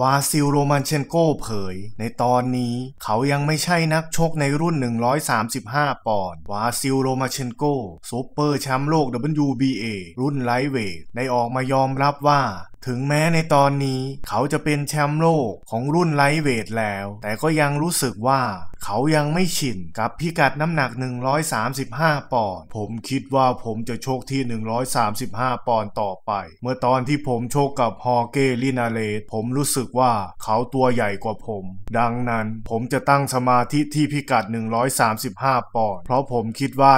วาซิลโรมันเชนโกเผย ในตอนนี้เขายังไม่ใช่นักชกในรุ่น 135 ปอนด์ วาซิลโรมันเชนโกซูเปอร์แชมป์โลก WBA รุ่นไลท์เวทได้ออกมายอมรับว่าถึงแม้ในตอนนี้เขาจะเป็นแชมป์โลกของรุ่นไลท์เวทแล้ว แต่ก็ยังรู้สึกว่า เขายังไม่ชินกับพิกัดน้ำหนัก 135 ปอนด์ผมคิดว่าผมจะโชคที่ 135 ปอนด์ต่อไป เมื่อตอนที่ผมโชคกับฮอเกลินาเลตผมรู้สึกว่าเขาตัวใหญ่กว่าผม ดังนั้นผมจะตั้งสมาธิที่พิกัด 135 ปอนด์เพราะผมคิดว่า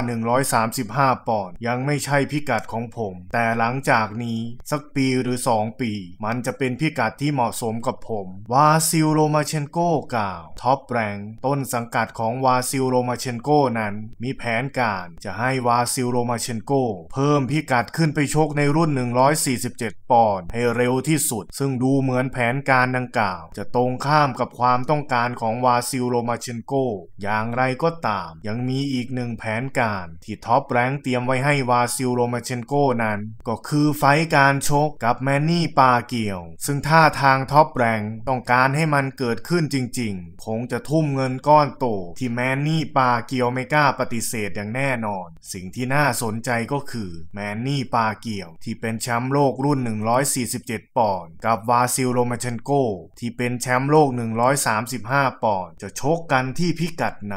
135 ปอนด์ยังไม่ใช่พิกัดของผม แต่หลังจากนี้สักปีหรือ 2ปีมันจะเป็นพิกัดที่เหมาะสมกับผม วาซิลโรมาเชนโกกล่าว ท็อปแรงต้นสังกัดของวาซิลโรมาเชนโกนั้น มีแผนการจะให้วาซิลโรมาเชนโก เพิ่มพิกัดขึ้นไปชกในรุ่น 147 ปอนด์ให้เร็วที่สุด ซึ่งดูเหมือนแผนการดังกล่าว จะตรงข้ามกับความต้องการของวาซิลโรมาเชนโกอย่างไรก็ตาม ยังมีอีกหนึ่งแผนการที่ท็อปแรงเตรียมไว้ให้วาซิลโรมาเชนโกนั้นก็คือไฟการชกกับแมนนี่ี่ปาเกี่ยว ซึ่งท่าทางท็อปแรงต้องการให้มันเกิดขึ้นจริงๆ คงจะทุ่มเงินก้อนโตที่แมนนี่ปาเกี่ยวไม่กล้าปฏิเสธอย่างแน่นอน สิ่งที่น่าสนใจก็คือแมนนี่ปาเกี่ยวที่เป็นแชมป์โลกรุ่น 147 ปอนด์กับวาซิลโรมาเชนโกที่เป็นแชมป์โลก 135 ปอนด์จะชกกันที่พิกัดไหน